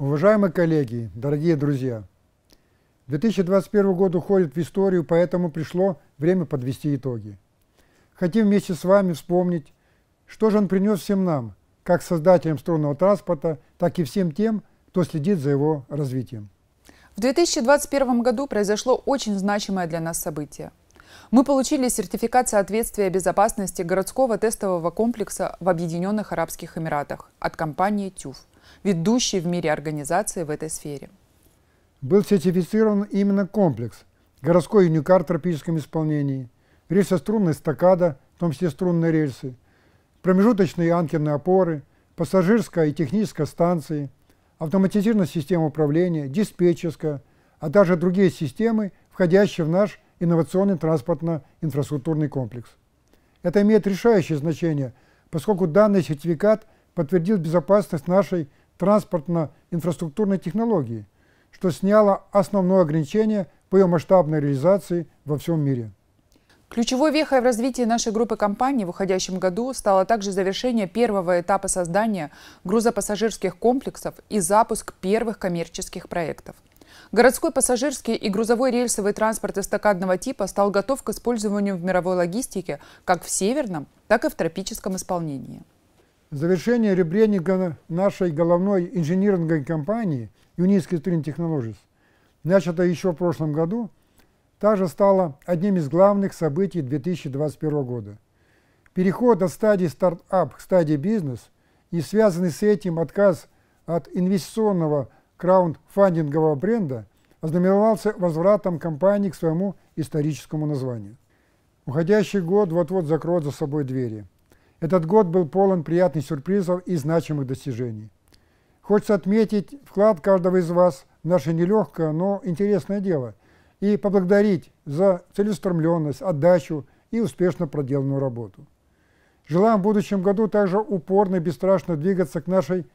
Уважаемые коллеги, дорогие друзья, 2021 год уходит в историю, поэтому пришло время подвести итоги. Хотим вместе с вами вспомнить, что же он принес всем нам, как создателям струнного транспорта, так и всем тем, кто следит за его развитием. В 2021 году произошло очень значимое для нас событие. Мы получили сертификат соответствия безопасности городского тестового комплекса в Объединенных Арабских Эмиратах от компании «ТЮФ» ведущей в мире организации в этой сфере. Был сертифицирован именно комплекс городской юникар в тропическом исполнении, рельсострунная стакада, в том числе струнные рельсы, промежуточные анкерные опоры, пассажирская и техническая станции, автоматизированная система управления, диспетчерская, а также другие системы, входящие в наш инновационный транспортно-инфраструктурный комплекс. Это имеет решающее значение, поскольку данный сертификат подтвердил безопасность нашей транспортно-инфраструктурной технологии, что сняло основное ограничение по ее масштабной реализации во всем мире. Ключевой вехой в развитии нашей группы компаний в уходящем году стало также завершение первого этапа создания грузопассажирских комплексов и запуск первых коммерческих проектов. Городской пассажирский и грузовой рельсовый транспорт эстакадного типа стал готов к использованию в мировой логистике как в северном, так и в тропическом исполнении завершение ребрендинга нашей головной инжиниринговой компании Uniski String Technologies, начато еще в прошлом году, также стало одним из главных событий 2021 года. Переход от стадии стартап к стадии бизнес и связанный с этим отказ от инвестиционного краундфандингового бренда ознаменовался возвратом компании к своему историческому названию. Уходящий год вот-вот закроет за собой двери – этот год был полон приятных сюрпризов и значимых достижений. Хочется отметить вклад каждого из вас в наше нелегкое, но интересное дело и поблагодарить за целеустремленность, отдачу и успешно проделанную работу. Желаем в будущем году также упорно и бесстрашно двигаться к нашей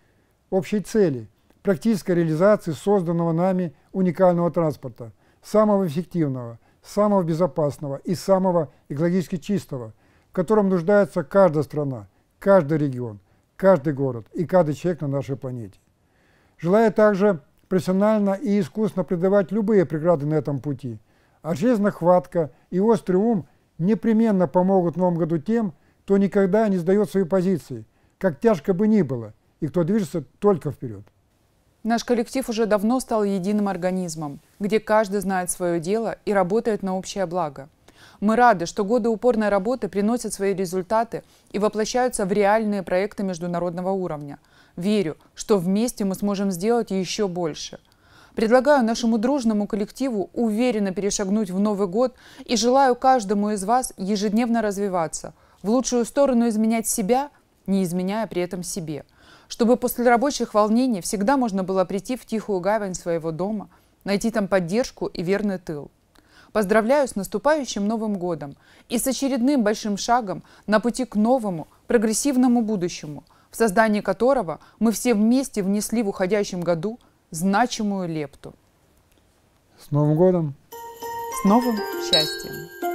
общей цели – практической реализации созданного нами уникального транспорта, самого эффективного, самого безопасного и самого экологически чистого – в котором нуждается каждая страна, каждый регион, каждый город и каждый человек на нашей планете. Желаю также профессионально и искусно преодолевать любые преграды на этом пути. А железная хватка и острый ум непременно помогут в новом году тем, кто никогда не сдает свои позиции, как тяжко бы ни было, и кто движется только вперед. Наш коллектив уже давно стал единым организмом, где каждый знает свое дело и работает на общее благо – мы рады, что годы упорной работы приносят свои результаты и воплощаются в реальные проекты международного уровня. Верю, что вместе мы сможем сделать еще больше. Предлагаю нашему дружному коллективу уверенно перешагнуть в Новый год и желаю каждому из вас ежедневно развиваться, в лучшую сторону изменять себя, не изменяя при этом себе – чтобы после рабочих волнений всегда можно было прийти в тихую гавань своего дома, найти там поддержку и верный тыл. Поздравляю с наступающим Новым годом и с очередным большим шагом на пути к новому, прогрессивному будущему, в создании которого мы все вместе внесли в уходящем году значимую лепту. С Новым годом! С новым счастьем!